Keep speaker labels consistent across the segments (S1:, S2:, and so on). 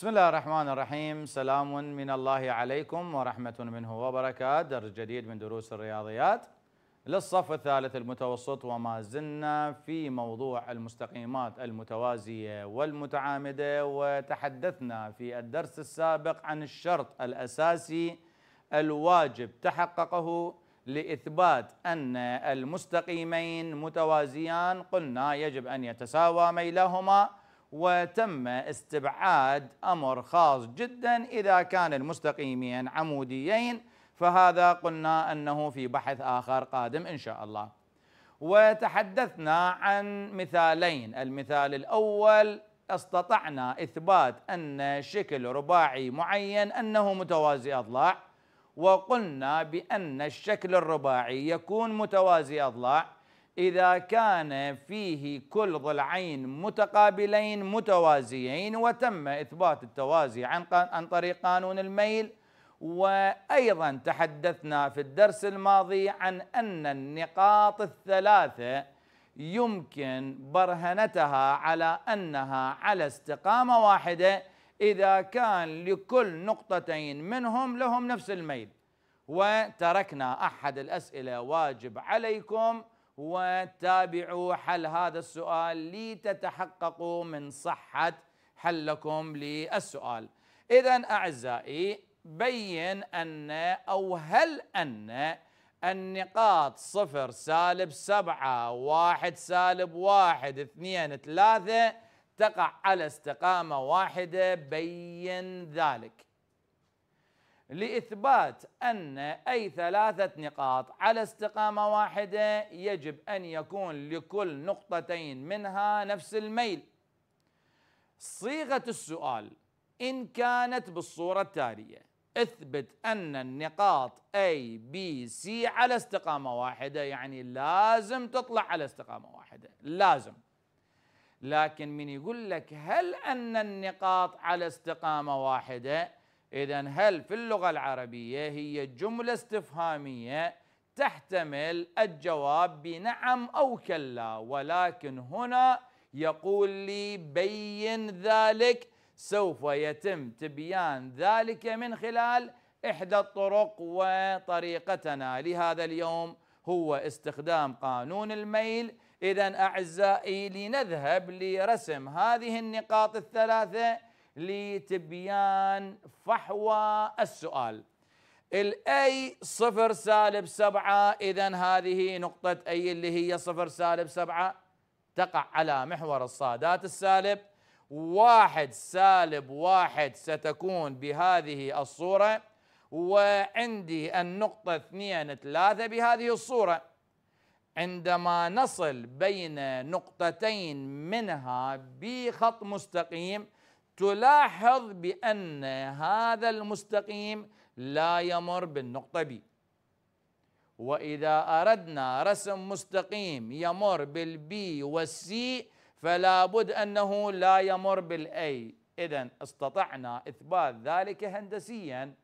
S1: بسم الله الرحمن الرحيم سلام من الله عليكم ورحمة منه وبركات درس جديد من دروس الرياضيات للصف الثالث المتوسط وما زلنا في موضوع المستقيمات المتوازية والمتعامدة وتحدثنا في الدرس السابق عن الشرط الأساسي الواجب تحققه لإثبات أن المستقيمين متوازيان قلنا يجب أن يتساوى ميلهما وتم استبعاد أمر خاص جدا إذا كان المستقيمين عموديين فهذا قلنا أنه في بحث آخر قادم إن شاء الله وتحدثنا عن مثالين المثال الأول استطعنا إثبات أن شكل رباعي معين أنه متوازي أضلاع وقلنا بأن الشكل الرباعي يكون متوازي أضلاع إذا كان فيه كل ضلعين متقابلين متوازيين وتم إثبات التوازي عن عن طريق قانون الميل وأيضا تحدثنا في الدرس الماضي عن أن النقاط الثلاثة يمكن برهنتها على أنها على استقامة واحدة إذا كان لكل نقطتين منهم لهم نفس الميل وتركنا أحد الأسئلة واجب عليكم وتابعوا حل هذا السؤال لتتحققوا من صحة حلكم للسؤال إذا أعزائي بين أن أو هل أن النقاط صفر سالب سبعة واحد سالب واحد اثنين ثلاثة تقع على استقامة واحدة بين ذلك لإثبات أن أي ثلاثة نقاط على استقامة واحدة يجب أن يكون لكل نقطتين منها نفس الميل صيغة السؤال إن كانت بالصورة التالية اثبت أن النقاط A B C على استقامة واحدة يعني لازم تطلع على استقامة واحدة لازم لكن من يقول لك هل أن النقاط على استقامة واحدة إذا هل في اللغة العربية هي جملة استفهامية تحتمل الجواب بنعم أو كلا ولكن هنا يقول لي بين ذلك سوف يتم تبيان ذلك من خلال إحدى الطرق وطريقتنا لهذا اليوم هو استخدام قانون الميل إذا أعزائي لنذهب لرسم هذه النقاط الثلاثة لتبيان فحوى السؤال الاي صفر سالب سبعة اذا هذه نقطة اي اللي هي صفر سالب سبعة تقع على محور الصادات السالب واحد سالب واحد ستكون بهذه الصورة وعندي النقطة اثنين ثلاثة بهذه الصورة عندما نصل بين نقطتين منها بخط مستقيم تلاحظ بأن هذا المستقيم لا يمر بالنقطة B وإذا أردنا رسم مستقيم يمر بالبي والسي فلا بد أنه لا يمر بالأي إذا استطعنا إثبات ذلك هندسيا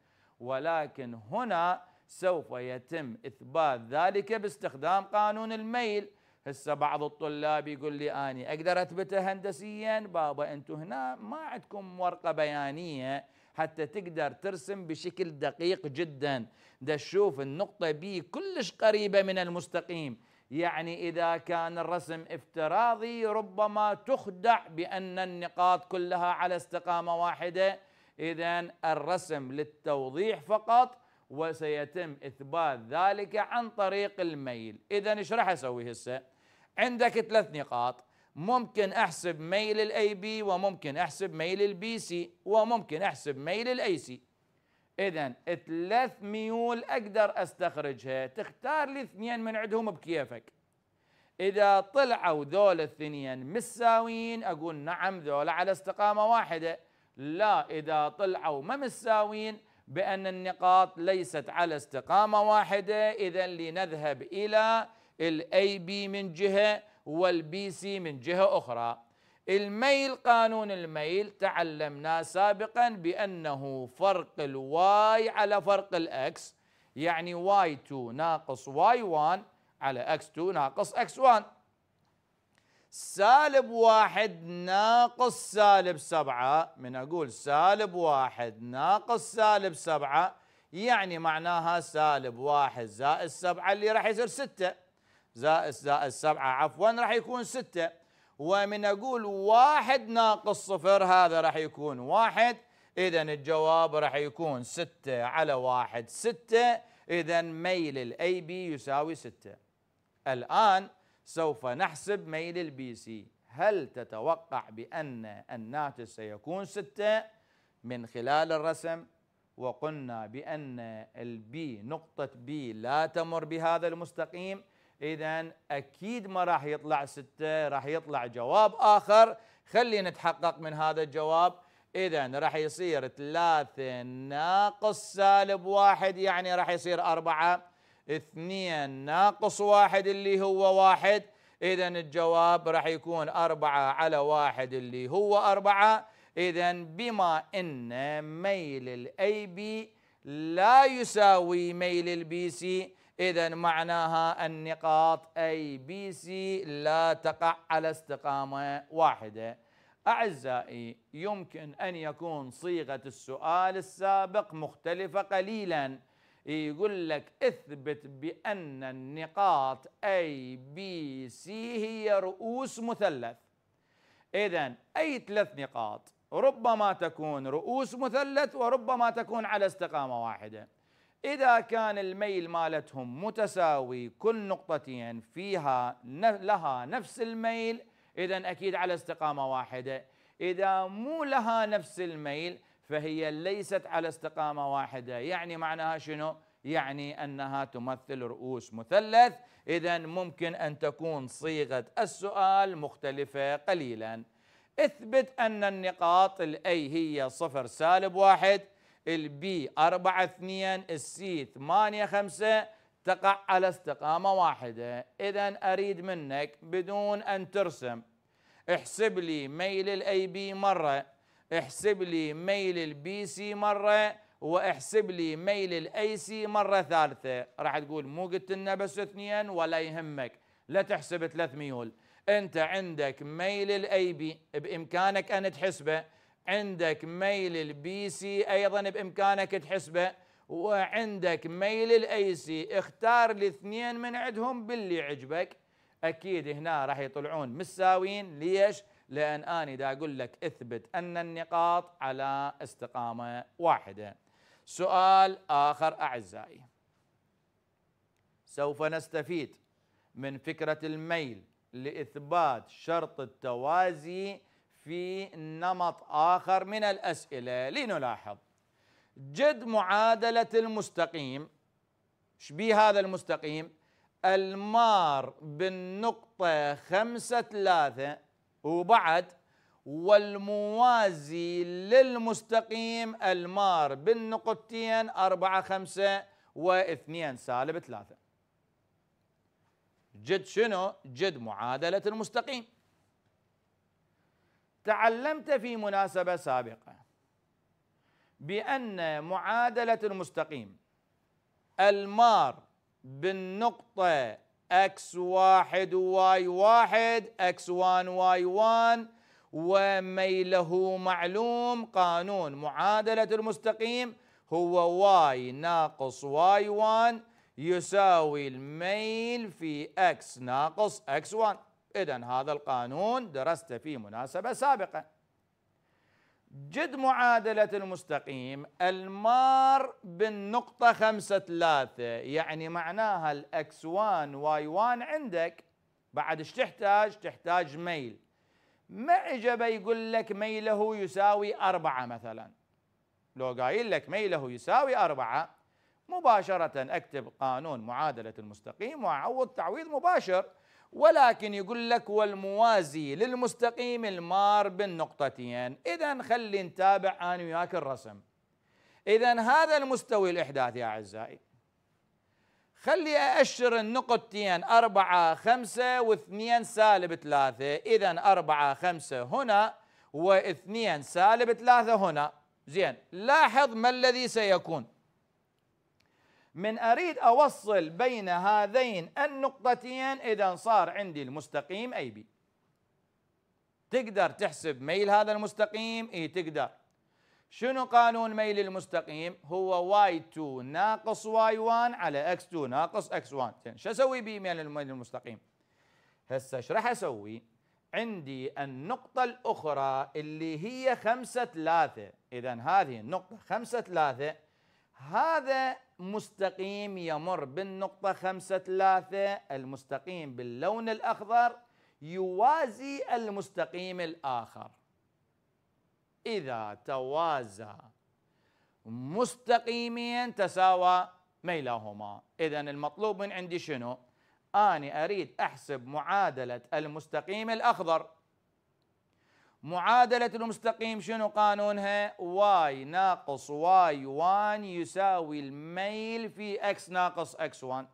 S1: ولكن هنا سوف يتم إثبات ذلك باستخدام قانون الميل هسه بعض الطلاب يقول لي اني اقدر اثبتها هندسيا بابا انتم هنا ما عندكم ورقه بيانيه حتى تقدر ترسم بشكل دقيق جدا دا تشوف النقطه بي كلش قريبه من المستقيم يعني اذا كان الرسم افتراضي ربما تخدع بان النقاط كلها على استقامه واحده اذا الرسم للتوضيح فقط وسيتم اثبات ذلك عن طريق الميل اذا ايش راح اسوي هسه عندك ثلاث نقاط ممكن احسب ميل الاي بي وممكن احسب ميل البي سي وممكن احسب ميل الاي سي اذا ثلاث ميول اقدر استخرجها تختار لي اثنين من عندهم بكيفك اذا طلعوا ذول الاثنين مساويين اقول نعم ذول على استقامه واحده لا اذا طلعوا ما مساويين بان النقاط ليست على استقامه واحده اذا لنذهب الى الاي بي من جهه والبي سي من جهه اخرى الميل قانون الميل تعلمنا سابقا بانه فرق الواي على فرق الاكس يعني واي 2 ناقص واي 1 على اكس 2 ناقص اكس 1 سالب واحد ناقص سالب سبعة من أقول سالب واحد ناقص سالب سبعة يعني معناها سالب واحد زائد سبعة اللي راح يصير ستة زائد زائد سبعة عفوا راح يكون ستة ومن أقول واحد ناقص صفر هذا راح يكون واحد إذا الجواب راح يكون ستة على واحد ستة إذا ميل الأي بي يساوي ستة الآن سوف نحسب ميل البي سي هل تتوقع بأن الناتج سيكون ستة من خلال الرسم وقلنا بأن البي نقطة بي لا تمر بهذا المستقيم اذا اكيد ما راح يطلع ستة راح يطلع جواب اخر خلينا نتحقق من هذا الجواب اذا راح يصير ثلاثة ناقص سالب واحد يعني راح يصير أربعة اثنين ناقص واحد اللي هو واحد اذا الجواب راح يكون أربعة على واحد اللي هو أربعة اذا بما ان ميل الاي بي لا يساوي ميل البي سي إذا معناها النقاط أي بي سي لا تقع على استقامة واحدة أعزائي يمكن أن يكون صيغة السؤال السابق مختلفة قليلا يقول لك اثبت بأن النقاط A, B, C هي رؤوس مثلث إذا أي ثلاث نقاط ربما تكون رؤوس مثلث وربما تكون على استقامة واحدة إذا كان الميل مالتهم متساوي كل نقطتين فيها لها نفس الميل إذا أكيد على استقامة واحدة إذا مو لها نفس الميل فهي ليست على استقامة واحدة يعني معناها شنو؟ يعني أنها تمثل رؤوس مثلث إذا ممكن أن تكون صيغة السؤال مختلفة قليلا اثبت أن النقاط الأي هي صفر سالب واحد البي 4 2 السي 8 5 تقع على استقامة واحدة إذا أريد منك بدون أن ترسم احسب لي ميل الاي بي مرة احسب لي ميل البي سي مرة واحسب لي ميل الاي سي مرة ثالثة راح تقول مو قلت لنا بس اثنين ولا يهمك لا تحسب ثلاث ميول انت عندك ميل الاي بي بامكانك ان تحسبه عندك ميل البي سي ايضا بامكانك تحسبه وعندك ميل الاي سي اختار الاثنين من عندهم باللي عجبك اكيد هنا راح يطلعون متساويين ليش؟ لان اني دا اقول لك اثبت ان النقاط على استقامه واحده. سؤال اخر اعزائي. سوف نستفيد من فكره الميل لاثبات شرط التوازي في نمط آخر من الأسئلة لنلاحظ جد معادلة المستقيم شبيه هذا المستقيم المار بالنقطة خمسة ثلاثة وبعد والموازي للمستقيم المار بالنقطتين أربعة خمسة واثنين سالب ثلاثة جد شنو؟ جد معادلة المستقيم تعلمت في مناسبة سابقة بأن معادلة المستقيم المار بالنقطة اكس واحد واي واحد اكس وان واي وان وميله معلوم قانون معادلة المستقيم هو Y ناقص y 1 يساوي الميل في X ناقص x 1 إذا هذا القانون درست في مناسبة سابقة جد معادلة المستقيم المار بالنقطة خمسة ثلاثة يعني معناها الأكس وان واي وان عندك بعد ايش تحتاج؟ تحتاج ميل ما عجبه يقول لك ميله يساوي أربعة مثلا لو قايل لك ميله يساوي أربعة مباشرة أكتب قانون معادلة المستقيم وأعوض تعويض مباشر ولكن يقول لك والموازي للمستقيم المار بالنقطتين إذا خلي نتابع أنا وياك الرسم إذا هذا المستوي الاحداثي يا أعزائي خلي أأشر النقطتين أربعة خمسة واثنين سالب ثلاثة إذا أربعة خمسة هنا واثنين سالب ثلاثة هنا زين لاحظ ما الذي سيكون من أريد أوصل بين هذين النقطتين إذا صار عندي المستقيم أي بي تقدر تحسب ميل هذا المستقيم إي تقدر شنو قانون ميل المستقيم هو y2 ناقص y1 على x2 ناقص x1 شو أسوي بميل ميل المستقيم هسه ايش راح أسوي عندي النقطة الأخرى اللي هي خمسة ثلاثة إذا هذه النقطة خمسة ثلاثة هذا مستقيم يمر بالنقطة خمسة ثلاثة المستقيم باللون الأخضر يوازي المستقيم الآخر إذا توازى مستقيمين تساوى ميلهما إذا المطلوب من عندي شنو؟ أنا أريد أحسب معادلة المستقيم الأخضر معادلة المستقيم شنو قانونها؟ واي ناقص واي 1 يساوي الميل في اكس ناقص اكس 1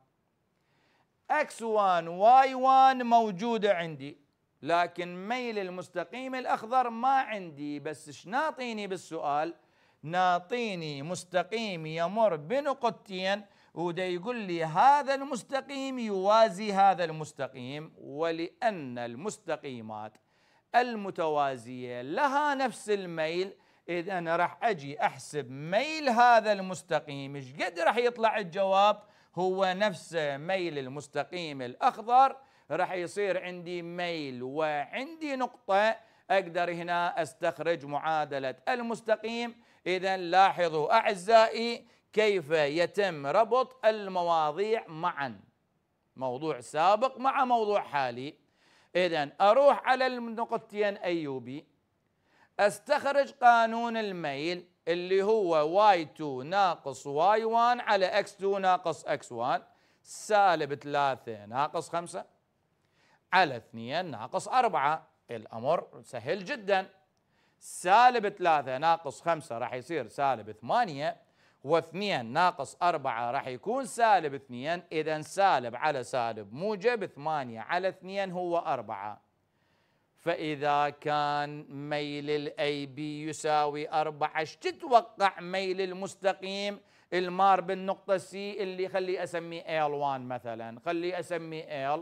S1: اكس 1 واي 1 موجودة عندي لكن ميل المستقيم الأخضر ما عندي بس ايش ناطيني بالسؤال؟ ناطيني مستقيم يمر بنقطتين وده يقول لي هذا المستقيم يوازي هذا المستقيم ولأن المستقيمات المتوازية لها نفس الميل إذا أنا راح أجي أحسب ميل هذا المستقيم إيش قد راح يطلع الجواب هو نفس ميل المستقيم الأخضر راح يصير عندي ميل وعندي نقطة أقدر هنا أستخرج معادلة المستقيم إذا لاحظوا أعزائي كيف يتم ربط المواضيع معا موضوع سابق مع موضوع حالي إذا أروح على النقطتين أيوبي أستخرج قانون الميل اللي هو y2 ناقص y1 على x2 ناقص x1 سالب 3 ناقص 5 على 2 ناقص 4 الأمر سهل جدا سالب 3 ناقص 5 راح يصير سالب 8 واثنين ناقص أربعة راح يكون سالب اثنين إذا سالب على سالب موجب ثمانية على اثنين هو أربعة فإذا كان ميل الاي بي يساوي أربعة ايش تتوقع ميل المستقيم المار بالنقطة سي اللي خلي أسميه L1 مثلا خلي أسميه L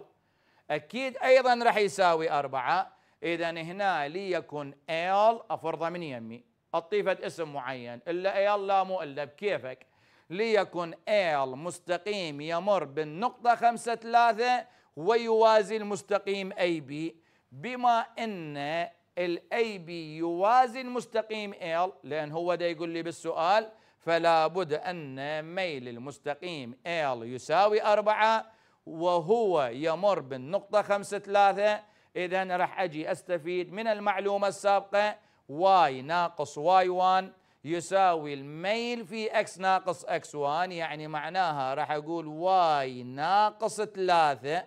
S1: أكيد أيضا راح يساوي أربعة إذا هنا ليكن L أفرضه من يمي الطيفة اسم معين الا إيال لا مو الا بكيفك ليكن إيال مستقيم يمر بالنقطة خمسة ثلاثة ويوازي المستقيم اي بي بما ان الاي بي يوازي المستقيم إيل لان هو ده يقول لي بالسؤال فلا بد ان ميل المستقيم إيل يساوي أربعة وهو يمر بالنقطة خمسة ثلاثة إذا راح أجي أستفيد من المعلومة السابقة واي ناقص واي 1 يساوي الميل في اكس ناقص اكس 1 يعني معناها راح اقول واي ناقص 3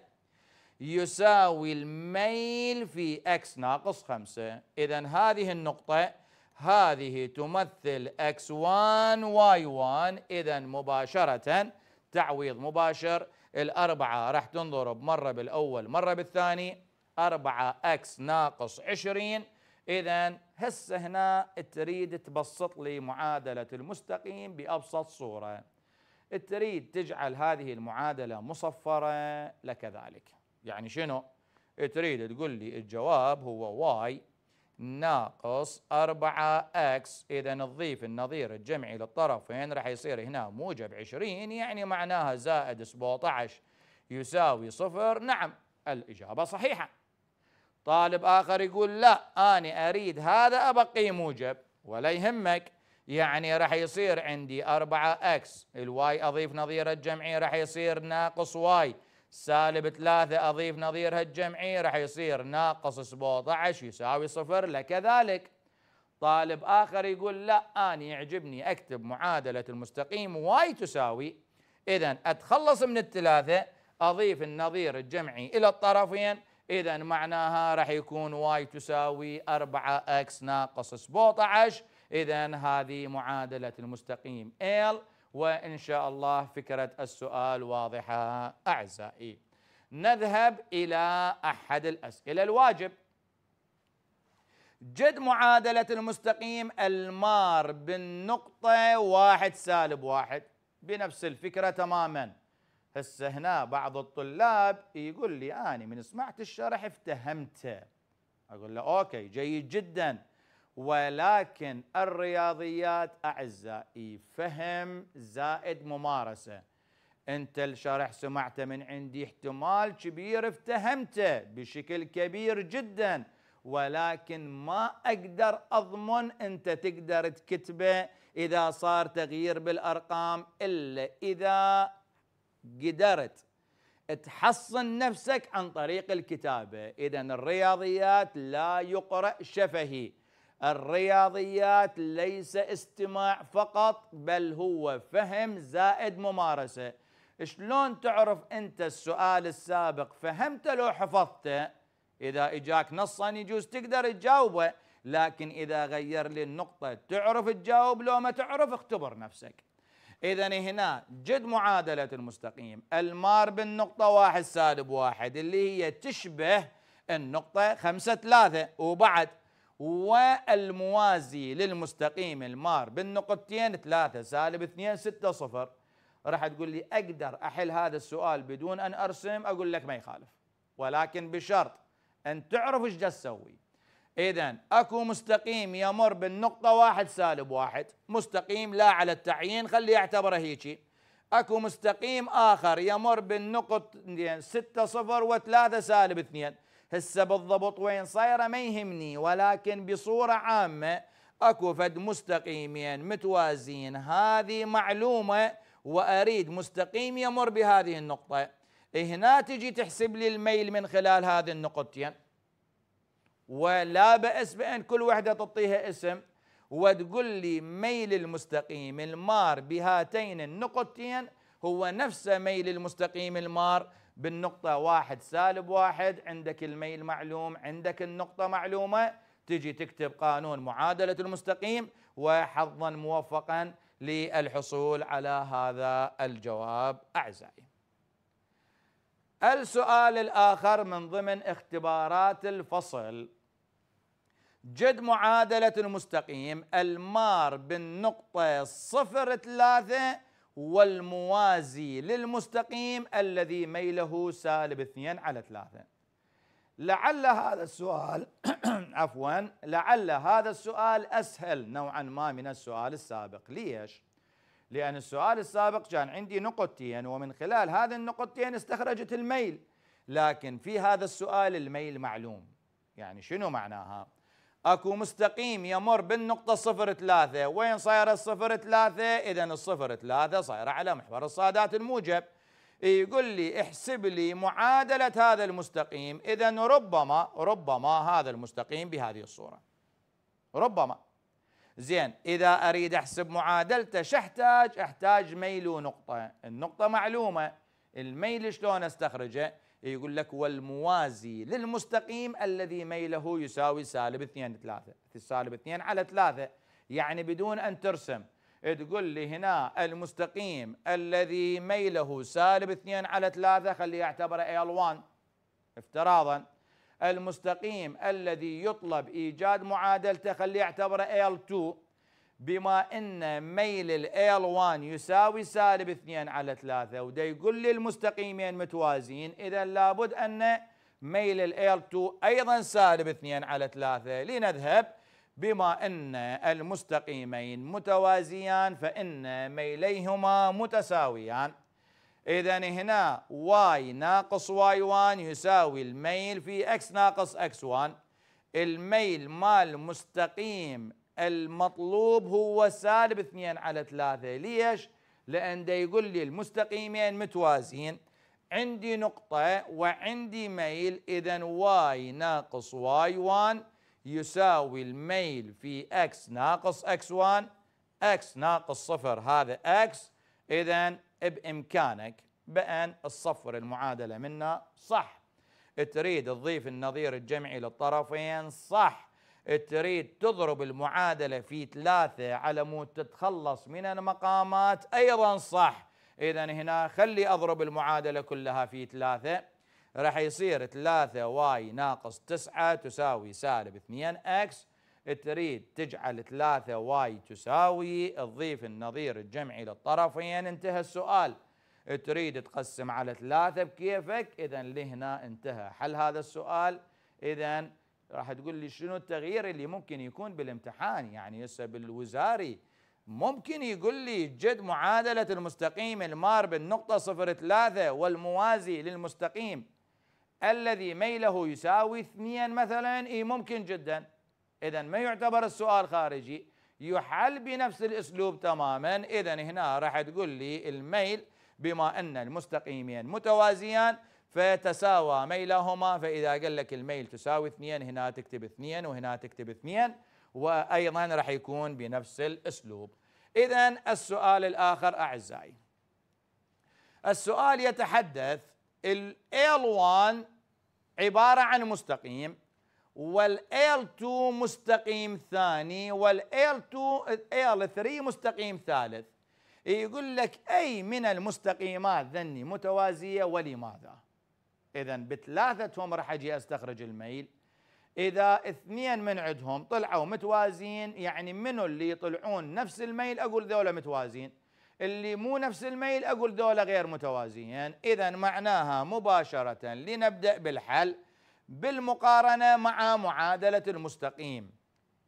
S1: يساوي الميل في اكس ناقص 5 اذا هذه النقطه هذه تمثل اكس 1 واي 1 اذا مباشره تعويض مباشر الأربعة راح تنضرب مرة بالأول مرة بالثاني 4 أكس ناقص 20 إذا هسه هنا تريد تبسط لي معادلة المستقيم بأبسط صورة تريد تجعل هذه المعادلة مصفرة لك ذلك يعني شنو؟ تريد تقول لي الجواب هو واي ناقص 4 اكس اذا نضيف النظير الجمعي للطرفين راح يصير هنا موجب 20 يعني معناها زائد 17 يساوي صفر نعم الاجابه صحيحه طالب آخر يقول لا أنا أريد هذا أبقي موجب ولا يهمك يعني راح يصير عندي 4 اكس الواي اضيف نظيرها الجمعي راح يصير ناقص واي سالب ثلاثة اضيف نظيرها الجمعي راح يصير ناقص 17 يساوي صفر لكذلك طالب اخر يقول لا انا يعجبني اكتب معادله المستقيم واي تساوي اذا اتخلص من الثلاثه اضيف النظير الجمعي الى الطرفين إذا معناها راح يكون واي تساوي 4 اكس ناقص 17 إذا هذه معادلة المستقيم L وإن شاء الله فكرة السؤال واضحة أعزائي نذهب إلى أحد الأسئلة الواجب جد معادلة المستقيم المار بالنقطة واحد سالب واحد بنفس الفكرة تماماً هسه هنا بعض الطلاب يقول لي أنا من سمعت الشرح افتهمته أقول له أوكي جيد جدا ولكن الرياضيات أعزائي فهم زائد ممارسة أنت الشرح سمعته من عندي احتمال كبير افتهمته بشكل كبير جدا ولكن ما أقدر أضمن أنت تقدر تكتبه إذا صار تغيير بالأرقام إلا إذا قدرت تحصن نفسك عن طريق الكتابة إذا الرياضيات لا يقرأ شفهي الرياضيات ليس استماع فقط بل هو فهم زائد ممارسة شلون تعرف أنت السؤال السابق فهمته لو حفظته إذا إجاك نصا يجوز تقدر تجاوبه لكن إذا غير لي النقطة تعرف تجاوب لو ما تعرف اختبر نفسك إذا هنا جد معادلة المستقيم المار بالنقطة واحد سالب واحد اللي هي تشبه النقطة خمسة ثلاثة وبعد والموازي للمستقيم المار بالنقطتين ثلاثة سالب اثنين ستة صفر راح تقول لي أقدر أحل هذا السؤال بدون أن أرسم أقول لك ما يخالف ولكن بشرط أن تعرف إيش جالس تسوي إذا أكو مستقيم يمر بالنقطة واحد سالب واحد مستقيم لا على التعيين خليه يعتبره هيجي أكو مستقيم آخر يمر بالنقط ستة صفر وثلاثة سالب اثنين هسه بالضبط وين صايرة ما يهمني ولكن بصورة عامة أكو فد مستقيمين متوازين هذه معلومة وأريد مستقيم يمر بهذه النقطة هنا تجي تحسب لي الميل من خلال هذه النقطتين ولا بأس بأن كل وحدة تعطيها اسم وتقول لي ميل المستقيم المار بهاتين النقطتين هو نفس ميل المستقيم المار بالنقطة واحد سالب واحد عندك الميل معلوم عندك النقطة معلومة تجي تكتب قانون معادلة المستقيم وحظا موفقا للحصول على هذا الجواب أعزائي السؤال الآخر من ضمن اختبارات الفصل جد معادلة المستقيم المار بالنقطة صفر ثلاثة والموازي للمستقيم الذي ميله سالب اثنين على ثلاثة لعل هذا السؤال عفوا لعل هذا السؤال أسهل نوعا ما من السؤال السابق ليش؟ لأن السؤال السابق كان عندي نقطتين ومن خلال هذه النقطتين استخرجت الميل لكن في هذا السؤال الميل معلوم يعني شنو معناها؟ اكو مستقيم يمر بالنقطة صفر ثلاثة وين صايرة الصفر ثلاثة اذا الصفر ثلاثة صايرة على محور الصادات الموجب يقول لي احسب لي معادلة هذا المستقيم اذا ربما ربما هذا المستقيم بهذه الصورة ربما زين اذا اريد احسب معادلته شحتاج احتاج ميل ونقطة النقطة معلومة الميل شلون استخرجه يقول لك والموازي للمستقيم الذي ميله يساوي سالب 2 3 سالب 2 على 3 يعني بدون أن ترسم تقول لي هنا المستقيم الذي ميله سالب 2 على 3 خليه اعتبره ال 1 افتراضا المستقيم الذي يطلب إيجاد معادلته خليه اعتبره ال 2 بما ان ميل ال 1 يساوي سالب 2 على 3 وده يقول لي المستقيمين متوازيين اذا لابد ان ميل ال 2 ايضا سالب 2 على 3 لنذهب بما ان المستقيمين متوازيان فان ميليهما متساويان اذا هنا واي ناقص واي 1 يساوي الميل في اكس ناقص اكس 1 الميل مال مستقيم المطلوب هو سالب 2 على 3 ليش؟ لأن دا يقول لي المستقيمين متوازيين عندي نقطة وعندي ميل إذا واي ناقص واي 1 يساوي الميل في اكس ناقص اكس 1 اكس ناقص صفر هذا اكس إذا بإمكانك بأن تصفر المعادلة منا صح تريد تضيف النظير الجمعي للطرفين صح تريد تضرب المعادلة في ثلاثة على مود تتخلص من المقامات أيضا صح إذا هنا خلي أضرب المعادلة كلها في ثلاثة راح يصير 3 واي ناقص 9 تساوي سالب 2 اكس تريد تجعل 3 واي تساوي تضيف النظير الجمعي للطرفين انتهى السؤال تريد تقسم على ثلاثة بكيفك اذا لهنا انتهى حل هذا السؤال اذا راح تقول لي شنو التغيير اللي ممكن يكون بالامتحان يعني هسه بالوزاري ممكن يقول لي جد معادلة المستقيم المار بالنقطة صفر ثلاثة والموازي للمستقيم الذي ميله يساوي اثنين مثلا اي ممكن جدا اذا ما يعتبر السؤال خارجي يحل بنفس الاسلوب تماما اذا هنا راح تقول لي الميل بما ان المستقيمين متوازيان فيتساوى ميلهما فإذا قال لك الميل تساوي اثنين هنا تكتب اثنين وهنا تكتب اثنين وأيضا راح يكون بنفس الأسلوب إذا السؤال الآخر أعزائي السؤال يتحدث الـ L1 عبارة عن مستقيم والـ L2 مستقيم ثاني والـ L2 L3 مستقيم ثالث يقول لك أي من المستقيمات ذني متوازية ولماذا؟ اذا بثلاثتهم راح اجي استخرج الميل اذا اثنين من عندهم طلعوا متوازين يعني منو اللي يطلعون نفس الميل اقول ذولا متوازين اللي مو نفس الميل اقول ذولا غير متوازيين اذا معناها مباشره لنبدا بالحل بالمقارنه مع معادله المستقيم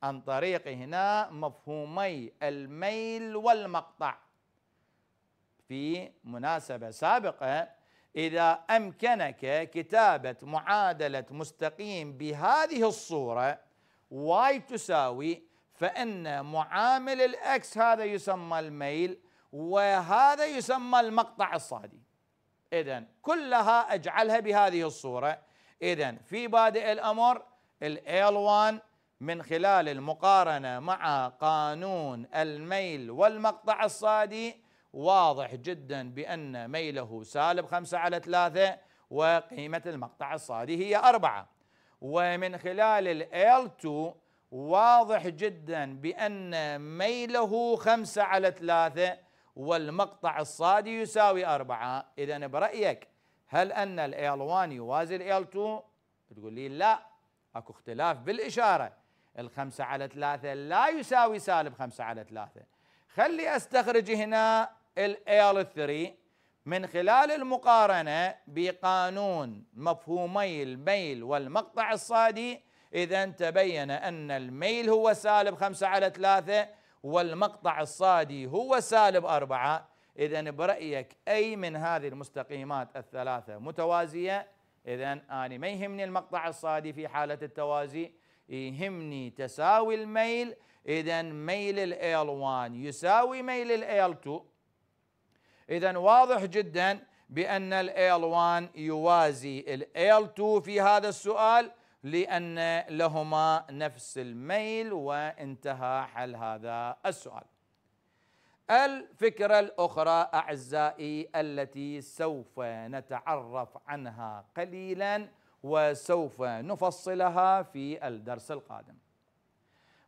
S1: عن طريق هنا مفهومي الميل والمقطع في مناسبه سابقه إذا أمكنك كتابة معادلة مستقيم بهذه الصورة واي تساوي فإن معامل الأكس هذا يسمى الميل وهذا يسمى المقطع الصادي إذا كلها أجعلها بهذه الصورة إذا في بادئ الأمر ال L1 من خلال المقارنة مع قانون الميل والمقطع الصادي واضح جدا بأن ميله سالب خمسة على ثلاثة وقيمة المقطع الصادي هي أربعة ومن خلال ال L2 واضح جدا بأن ميله خمسة على ثلاثة والمقطع الصادي يساوي أربعة إذا برأيك هل أن ال L1 يوازي ال L2 تقول لي لا أكو اختلاف بالإشارة الخمسة على ثلاثة لا يساوي سالب خمسة على ثلاثة خلي أستخرج هنا الال 3 من خلال المقارنة بقانون مفهومي الميل والمقطع الصادي إذا تبين أن الميل هو سالب 5 على 3 والمقطع الصادي هو سالب 4 إذا برأيك أي من هذه المستقيمات الثلاثة متوازية إذا أنا ما يهمني المقطع الصادي في حالة التوازي يهمني تساوي الميل إذا ميل ال 1 يساوي ميل ال 2 إذا واضح جدا بأن ال 1 يوازي ال 2 في هذا السؤال لأن لهما نفس الميل وانتهى حل هذا السؤال الفكرة الأخرى أعزائي التي سوف نتعرف عنها قليلا وسوف نفصلها في الدرس القادم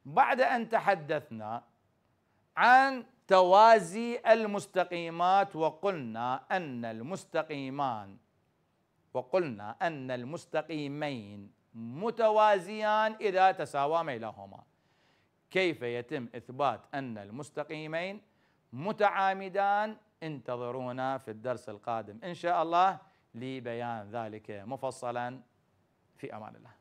S1: بعد أن تحدثنا عن توازي المستقيمات وقلنا أن المستقيمان وقلنا أن المستقيمين متوازيان إذا تساوى ميلهما كيف يتم إثبات أن المستقيمين متعامدان انتظرونا في الدرس القادم إن شاء الله لبيان ذلك مفصلا في أمان الله